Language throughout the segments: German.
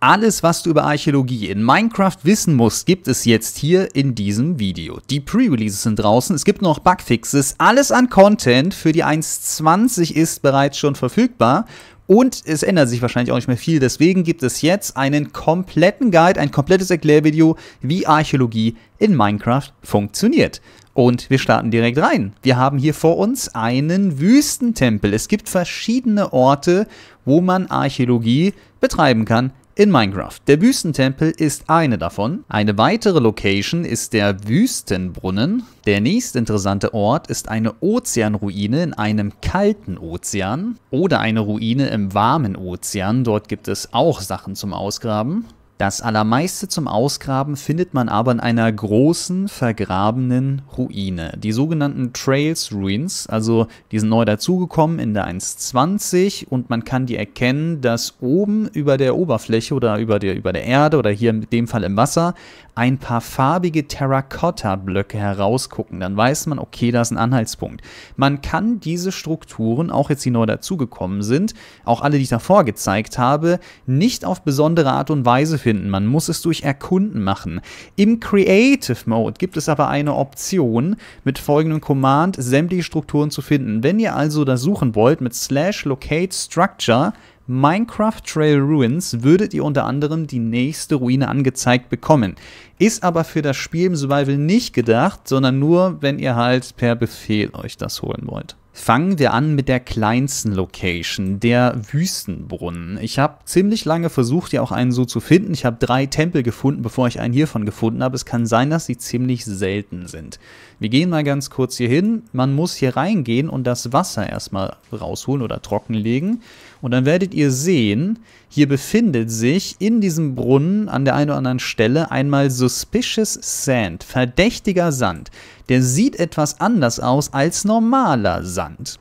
Alles, was du über Archäologie in Minecraft wissen musst, gibt es jetzt hier in diesem Video. Die Pre-Releases sind draußen, es gibt noch Bugfixes, alles an Content für die 1.20 ist bereits schon verfügbar und es ändert sich wahrscheinlich auch nicht mehr viel. Deswegen gibt es jetzt einen kompletten Guide, ein komplettes Erklärvideo, wie Archäologie in Minecraft funktioniert. Und wir starten direkt rein. Wir haben hier vor uns einen Wüstentempel. Es gibt verschiedene Orte, wo man Archäologie betreiben kann in Minecraft. Der Wüstentempel ist eine davon. Eine weitere Location ist der Wüstenbrunnen. Der nächst interessante Ort ist eine Ozeanruine in einem kalten Ozean oder eine Ruine im warmen Ozean. Dort gibt es auch Sachen zum Ausgraben. Das Allermeiste zum Ausgraben findet man aber in einer großen, vergrabenen Ruine. Die sogenannten Trails Ruins, also die sind neu dazugekommen in der 1.20 und man kann die erkennen, dass oben über der Oberfläche oder über der, über der Erde oder hier in dem Fall im Wasser ein paar farbige terracotta blöcke herausgucken. Dann weiß man, okay, da ist ein Anhaltspunkt. Man kann diese Strukturen, auch jetzt die neu dazugekommen sind, auch alle, die ich davor gezeigt habe, nicht auf besondere Art und Weise finden, man muss es durch Erkunden machen. Im Creative Mode gibt es aber eine Option, mit folgendem Command sämtliche Strukturen zu finden. Wenn ihr also da suchen wollt, mit slash locate structure Minecraft Trail Ruins würdet ihr unter anderem die nächste Ruine angezeigt bekommen. Ist aber für das Spiel im Survival nicht gedacht, sondern nur, wenn ihr halt per Befehl euch das holen wollt. Fangen wir an mit der kleinsten Location, der Wüstenbrunnen. Ich habe ziemlich lange versucht, ja auch einen so zu finden. Ich habe drei Tempel gefunden, bevor ich einen hiervon gefunden habe. Es kann sein, dass sie ziemlich selten sind. Wir gehen mal ganz kurz hier hin. Man muss hier reingehen und das Wasser erstmal rausholen oder trockenlegen. Und dann werdet ihr sehen, hier befindet sich in diesem Brunnen an der einen oder anderen Stelle einmal Suspicious Sand, verdächtiger Sand der sieht etwas anders aus als normaler Sand.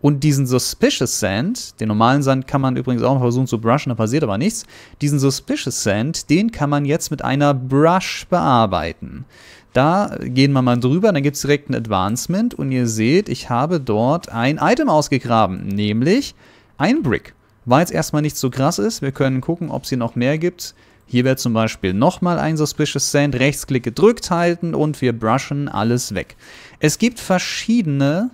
Und diesen Suspicious Sand, den normalen Sand kann man übrigens auch versuchen zu brushen, da passiert aber nichts. Diesen Suspicious Sand, den kann man jetzt mit einer Brush bearbeiten. Da gehen wir mal drüber, dann gibt es direkt ein Advancement und ihr seht, ich habe dort ein Item ausgegraben, nämlich ein Brick. Weil es erstmal nicht so krass ist, wir können gucken, ob es hier noch mehr gibt. Hier wäre zum Beispiel nochmal ein Suspicious Sand, Rechtsklick gedrückt halten und wir brushen alles weg. Es gibt verschiedene,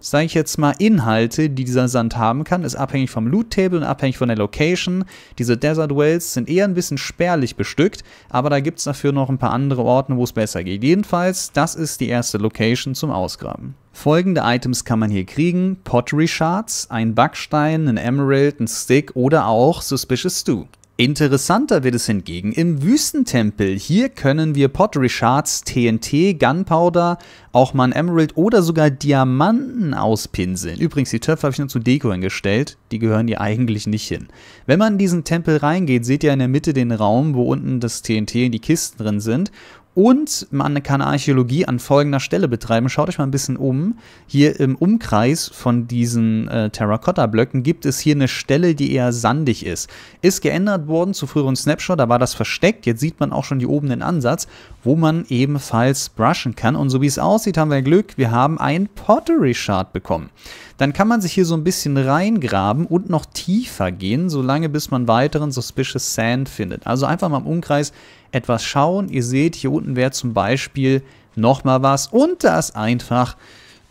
sage ich jetzt mal, Inhalte, die dieser Sand haben kann. Ist abhängig vom Loot-Table und abhängig von der Location. Diese Desert Wells sind eher ein bisschen spärlich bestückt, aber da gibt es dafür noch ein paar andere Orten, wo es besser geht. Jedenfalls, das ist die erste Location zum Ausgraben. Folgende Items kann man hier kriegen: Pottery Shards, ein Backstein, ein Emerald, ein Stick oder auch Suspicious Stew. Interessanter wird es hingegen im Wüstentempel. Hier können wir Pottery Shards, TNT, Gunpowder, auch mal ein Emerald oder sogar Diamanten auspinseln. Übrigens, die Töpfe habe ich nur zu Deko hingestellt, die gehören hier eigentlich nicht hin. Wenn man in diesen Tempel reingeht, seht ihr in der Mitte den Raum, wo unten das TNT und die Kisten drin sind und man kann Archäologie an folgender Stelle betreiben. Schaut euch mal ein bisschen um. Hier im Umkreis von diesen äh, Terrakotta-Blöcken gibt es hier eine Stelle, die eher sandig ist. Ist geändert worden zu früheren Snapshot, da war das versteckt. Jetzt sieht man auch schon hier oben den Ansatz, wo man ebenfalls brushen kann. Und so wie es aussieht, haben wir Glück. Wir haben einen Pottery-Shard bekommen. Dann kann man sich hier so ein bisschen reingraben und noch tiefer gehen, solange bis man weiteren Suspicious Sand findet. Also einfach mal im Umkreis etwas schauen. Ihr seht, hier unten wäre zum Beispiel nochmal was und da ist einfach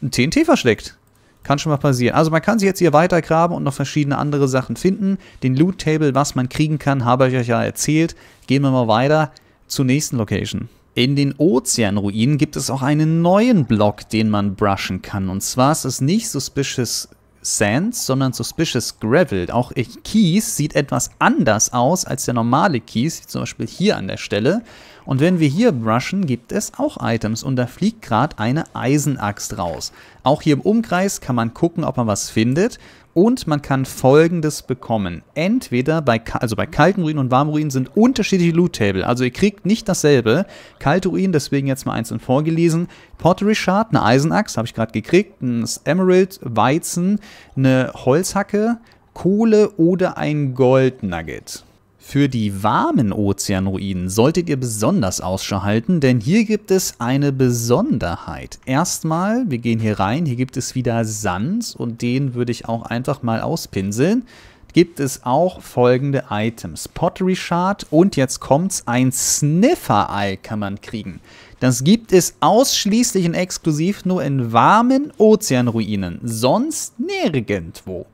ein TNT versteckt. Kann schon mal passieren. Also man kann sich jetzt hier weitergraben und noch verschiedene andere Sachen finden. Den Loot-Table, was man kriegen kann, habe ich euch ja erzählt. Gehen wir mal weiter zur nächsten Location. In den Ozeanruinen gibt es auch einen neuen Block, den man brushen kann. Und zwar ist es nicht Suspicious Sands, sondern Suspicious Gravel. Auch Kies sieht etwas anders aus als der normale Kies, zum Beispiel hier an der Stelle. Und wenn wir hier brushen, gibt es auch Items und da fliegt gerade eine Eisenaxt raus. Auch hier im Umkreis kann man gucken, ob man was findet und man kann folgendes bekommen. Entweder bei, also bei kalten Ruinen und warmen Ruinen sind unterschiedliche Loot-Table. Also ihr kriegt nicht dasselbe. Kalte Ruinen, deswegen jetzt mal eins einzeln vorgelesen. Pottery Shard, eine Eisenachs, habe ich gerade gekriegt. Ein Emerald, Weizen, eine Holzhacke, Kohle oder ein Goldnugget. Für die warmen Ozeanruinen solltet ihr besonders Ausschau halten, denn hier gibt es eine Besonderheit. Erstmal, wir gehen hier rein, hier gibt es wieder Sand und den würde ich auch einfach mal auspinseln. Gibt es auch folgende Items. Pottery Shard und jetzt kommt's, ein Sniffer-Ei kann man kriegen. Das gibt es ausschließlich und exklusiv nur in warmen Ozeanruinen, sonst nirgendwo.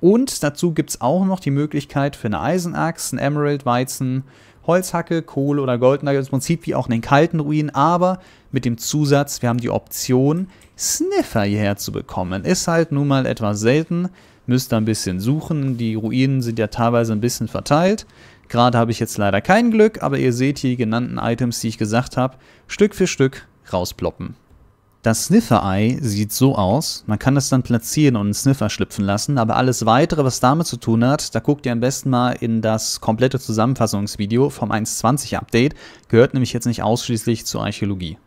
Und dazu gibt es auch noch die Möglichkeit für eine Eisenachs, ein Emerald, Weizen, Holzhacke, Kohle oder Goldnagel, im Prinzip wie auch einen kalten Ruin, aber mit dem Zusatz, wir haben die Option, Sniffer hierher zu bekommen. Ist halt nun mal etwas selten, müsst ihr ein bisschen suchen, die Ruinen sind ja teilweise ein bisschen verteilt. Gerade habe ich jetzt leider kein Glück, aber ihr seht hier die genannten Items, die ich gesagt habe, Stück für Stück rausploppen. Das Sniffer-Ei sieht so aus. Man kann es dann platzieren und einen Sniffer schlüpfen lassen, aber alles weitere, was damit zu tun hat, da guckt ihr am besten mal in das komplette Zusammenfassungsvideo vom 1.20 Update, gehört nämlich jetzt nicht ausschließlich zur Archäologie.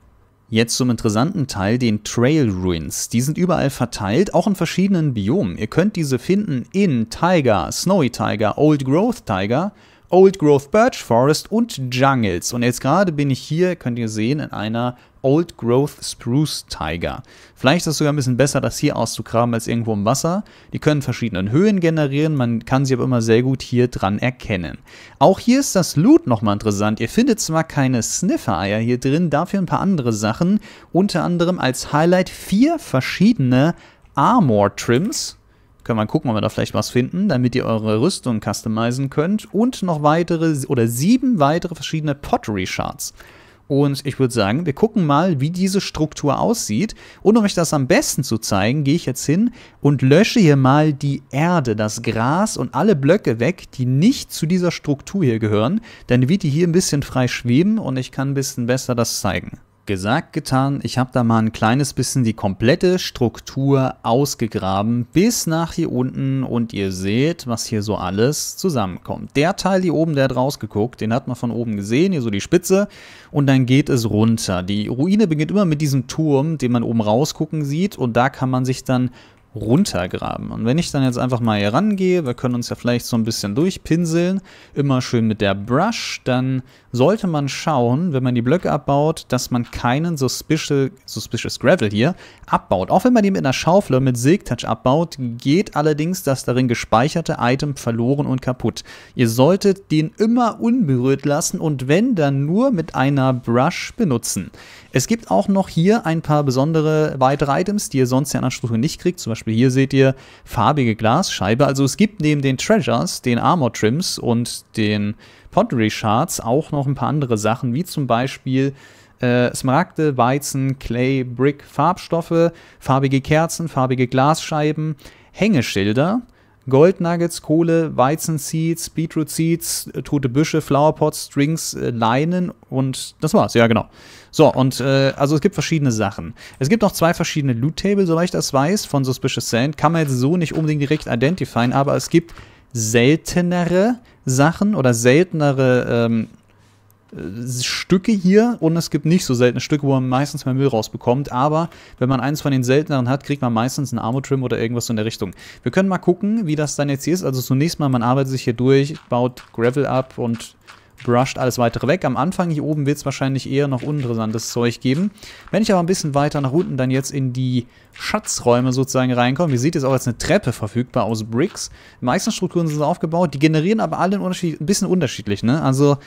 Jetzt zum interessanten Teil, den Trail Ruins. Die sind überall verteilt, auch in verschiedenen Biomen. Ihr könnt diese finden in Tiger, Snowy Tiger, Old Growth Tiger, Old Growth Birch Forest und Jungles. Und jetzt gerade bin ich hier, könnt ihr sehen, in einer Old Growth Spruce Tiger. Vielleicht ist es sogar ein bisschen besser, das hier auszugraben als irgendwo im Wasser. Die können verschiedenen Höhen generieren, man kann sie aber immer sehr gut hier dran erkennen. Auch hier ist das Loot nochmal interessant. Ihr findet zwar keine Sniffer-Eier hier drin, dafür ein paar andere Sachen. Unter anderem als Highlight vier verschiedene Armor-Trims. Können wir mal gucken, ob wir da vielleicht was finden, damit ihr eure Rüstung customizen könnt. Und noch weitere oder sieben weitere verschiedene Pottery-Shards. Und ich würde sagen, wir gucken mal, wie diese Struktur aussieht. Und um euch das am besten zu zeigen, gehe ich jetzt hin und lösche hier mal die Erde, das Gras und alle Blöcke weg, die nicht zu dieser Struktur hier gehören. Dann wird die hier ein bisschen frei schweben und ich kann ein bisschen besser das zeigen. Gesagt, getan, ich habe da mal ein kleines bisschen die komplette Struktur ausgegraben bis nach hier unten und ihr seht, was hier so alles zusammenkommt. Der Teil hier oben, der hat rausgeguckt, den hat man von oben gesehen, hier so die Spitze und dann geht es runter. Die Ruine beginnt immer mit diesem Turm, den man oben rausgucken sieht und da kann man sich dann runtergraben. Und wenn ich dann jetzt einfach mal hier rangehe, wir können uns ja vielleicht so ein bisschen durchpinseln, immer schön mit der Brush, dann sollte man schauen, wenn man die Blöcke abbaut, dass man keinen Suspicious, Suspicious Gravel hier abbaut. Auch wenn man die mit einer Schaufel mit Silk-Touch abbaut, geht allerdings das darin gespeicherte Item verloren und kaputt. Ihr solltet den immer unberührt lassen und wenn, dann nur mit einer Brush benutzen. Es gibt auch noch hier ein paar besondere weitere Items, die ihr sonst in einer Struktur nicht kriegt. Zum Beispiel hier seht ihr farbige Glasscheibe. Also es gibt neben den Treasures, den Armor Trims und den Pottery Shards auch noch ein paar andere Sachen, wie zum Beispiel äh, Smaragde, Weizen, Clay, Brick, Farbstoffe, farbige Kerzen, farbige Glasscheiben, Hängeschilder Goldnuggets, Kohle, Weizenseeds, Beetroot-Seeds, äh, tote Büsche, Flowerpots, Strings, äh, Leinen und das war's, ja genau. So, und äh, also es gibt verschiedene Sachen. Es gibt noch zwei verschiedene Loot-Table, soweit ich das weiß, von Suspicious Sand. Kann man jetzt so nicht unbedingt direkt identifizieren, aber es gibt seltenere Sachen oder seltenere ähm, äh, Stücke hier und es gibt nicht so seltene Stücke, wo man meistens mehr Müll rausbekommt. Aber wenn man eins von den selteneren hat, kriegt man meistens einen Armor Trim oder irgendwas so in der Richtung. Wir können mal gucken, wie das dann jetzt hier ist. Also zunächst mal, man arbeitet sich hier durch, baut Gravel ab und brusht alles weitere weg. Am Anfang hier oben wird es wahrscheinlich eher noch uninteressantes Zeug geben. Wenn ich aber ein bisschen weiter nach unten dann jetzt in die Schatzräume sozusagen reinkomme, ihr seht, jetzt auch jetzt eine Treppe verfügbar aus Bricks. Die meisten Strukturen sind so aufgebaut, die generieren aber alle ein bisschen unterschiedlich, ne? Also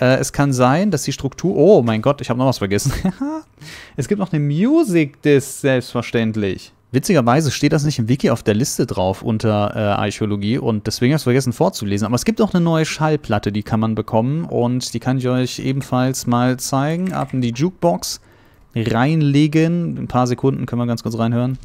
äh, es kann sein, dass die Struktur... Oh mein Gott, ich habe noch was vergessen. es gibt noch eine Music-Disc, selbstverständlich. Witzigerweise steht das nicht im Wiki auf der Liste drauf unter äh, Archäologie und deswegen habe ich es vergessen vorzulesen. Aber es gibt auch eine neue Schallplatte, die kann man bekommen und die kann ich euch ebenfalls mal zeigen. Ab in die Jukebox reinlegen. ein paar Sekunden können wir ganz kurz reinhören.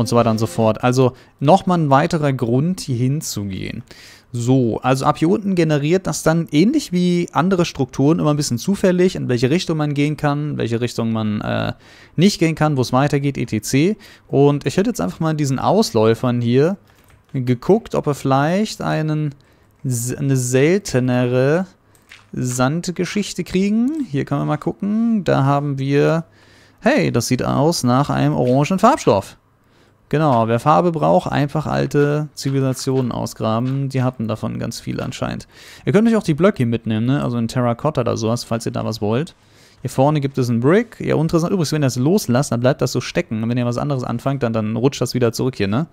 und so weiter und so fort. Also nochmal ein weiterer Grund, hier hinzugehen. So, also ab hier unten generiert das dann ähnlich wie andere Strukturen immer ein bisschen zufällig, in welche Richtung man gehen kann, in welche Richtung man äh, nicht gehen kann, wo es weitergeht, etc. Und ich hätte jetzt einfach mal diesen Ausläufern hier geguckt, ob er vielleicht einen, eine seltenere Sandgeschichte kriegen. Hier können wir mal gucken. Da haben wir... Hey, das sieht aus nach einem orangen Farbstoff. Genau, wer Farbe braucht, einfach alte Zivilisationen ausgraben. Die hatten davon ganz viel anscheinend. Ihr könnt euch auch die Blöcke mitnehmen, ne? also in Terracotta oder sowas, falls ihr da was wollt. Hier vorne gibt es einen Brick. Ja, interessant. Übrigens, wenn ihr das loslasst, dann bleibt das so stecken. Und wenn ihr was anderes anfangt, dann, dann rutscht das wieder zurück hier, ne?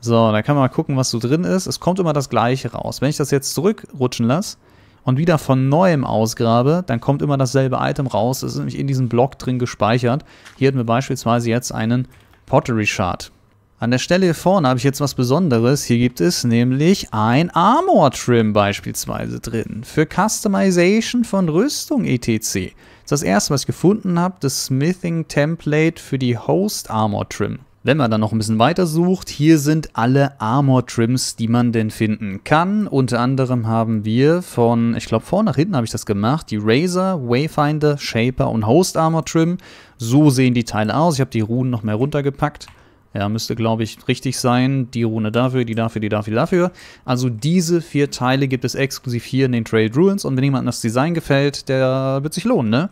So, da kann man mal gucken, was so drin ist. Es kommt immer das Gleiche raus. Wenn ich das jetzt zurückrutschen lasse und wieder von Neuem ausgrabe, dann kommt immer dasselbe Item raus. Das ist nämlich in diesem Block drin gespeichert. Hier hätten wir beispielsweise jetzt einen Pottery Shard. An der Stelle hier vorne habe ich jetzt was Besonderes. Hier gibt es nämlich ein Armor-Trim beispielsweise drin. Für Customization von Rüstung etc. Das ist das erste, was ich gefunden habe. Das Smithing-Template für die Host-Armor-Trim. Wenn man dann noch ein bisschen weiter sucht, hier sind alle Armor-Trims, die man denn finden kann. Unter anderem haben wir von, ich glaube vorne nach hinten habe ich das gemacht, die Razor, Wayfinder, Shaper und Host-Armor-Trim. So sehen die Teile aus. Ich habe die Runen noch mehr runtergepackt. Ja, müsste, glaube ich, richtig sein. Die Rune dafür, die dafür, die dafür, die dafür. Also diese vier Teile gibt es exklusiv hier in den Trail Ruins. Und wenn jemandem das Design gefällt, der wird sich lohnen, ne?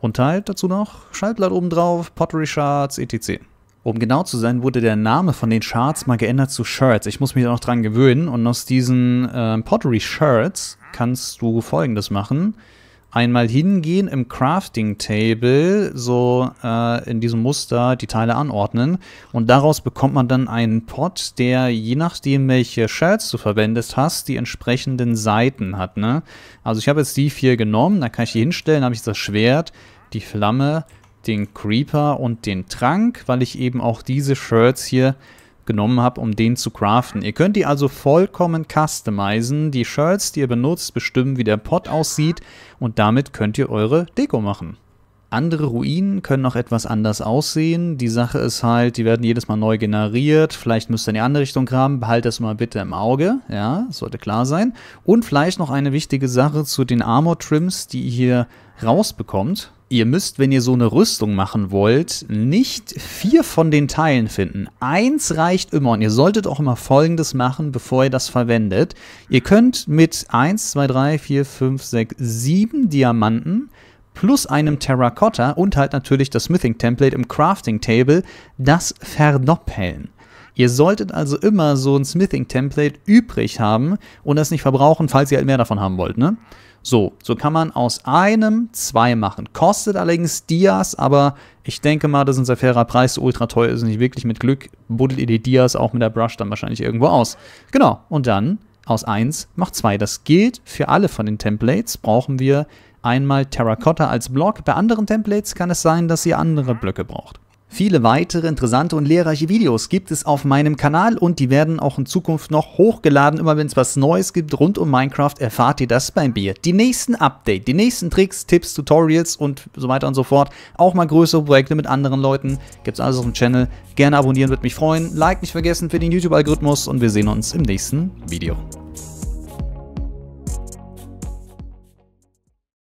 Und halt dazu noch Schaltblatt oben drauf, Pottery Shards, etc. Um genau zu sein, wurde der Name von den Shards mal geändert zu Shirts. Ich muss mich da noch dran gewöhnen. Und aus diesen äh, Pottery Shirts kannst du folgendes machen einmal hingehen im Crafting Table, so äh, in diesem Muster, die Teile anordnen. Und daraus bekommt man dann einen Pot, der je nachdem, welche Shells du verwendest hast, die entsprechenden Seiten hat. Ne? Also ich habe jetzt die vier genommen, da kann ich die hinstellen, habe ich das Schwert, die Flamme, den Creeper und den Trank, weil ich eben auch diese Shirts hier genommen habe, um den zu craften. Ihr könnt die also vollkommen customizen, die Shirts, die ihr benutzt, bestimmen, wie der Pot aussieht und damit könnt ihr eure Deko machen. Andere Ruinen können noch etwas anders aussehen. Die Sache ist halt, die werden jedes Mal neu generiert. Vielleicht müsst ihr in die andere Richtung graben. Behalt das mal bitte im Auge. Ja, sollte klar sein. Und vielleicht noch eine wichtige Sache zu den Armor-Trims, die ihr hier rausbekommt ihr müsst, wenn ihr so eine Rüstung machen wollt, nicht vier von den Teilen finden. Eins reicht immer und ihr solltet auch immer Folgendes machen, bevor ihr das verwendet. Ihr könnt mit 1, 2, 3, 4, 5, 6, 7 Diamanten plus einem Terracotta und halt natürlich das Smithing Template im Crafting Table das verdoppeln. Ihr solltet also immer so ein Smithing-Template übrig haben und das nicht verbrauchen, falls ihr halt mehr davon haben wollt. Ne? So, so kann man aus einem zwei machen. Kostet allerdings Dias, aber ich denke mal, das ist ein sehr fairer Preis. ultra teuer ist nicht wirklich. Mit Glück buddelt ihr die Dias auch mit der Brush dann wahrscheinlich irgendwo aus. Genau, und dann aus 1 macht 2. Das gilt für alle von den Templates. Brauchen wir einmal Terracotta als Block. Bei anderen Templates kann es sein, dass ihr andere Blöcke braucht. Viele weitere interessante und lehrreiche Videos gibt es auf meinem Kanal und die werden auch in Zukunft noch hochgeladen. Immer wenn es was Neues gibt rund um Minecraft, erfahrt ihr das bei mir. Die nächsten Update, die nächsten Tricks, Tipps, Tutorials und so weiter und so fort. Auch mal größere Projekte mit anderen Leuten. Gibt es alles auf dem Channel. Gerne abonnieren, würde mich freuen. Like nicht vergessen für den YouTube-Algorithmus und wir sehen uns im nächsten Video.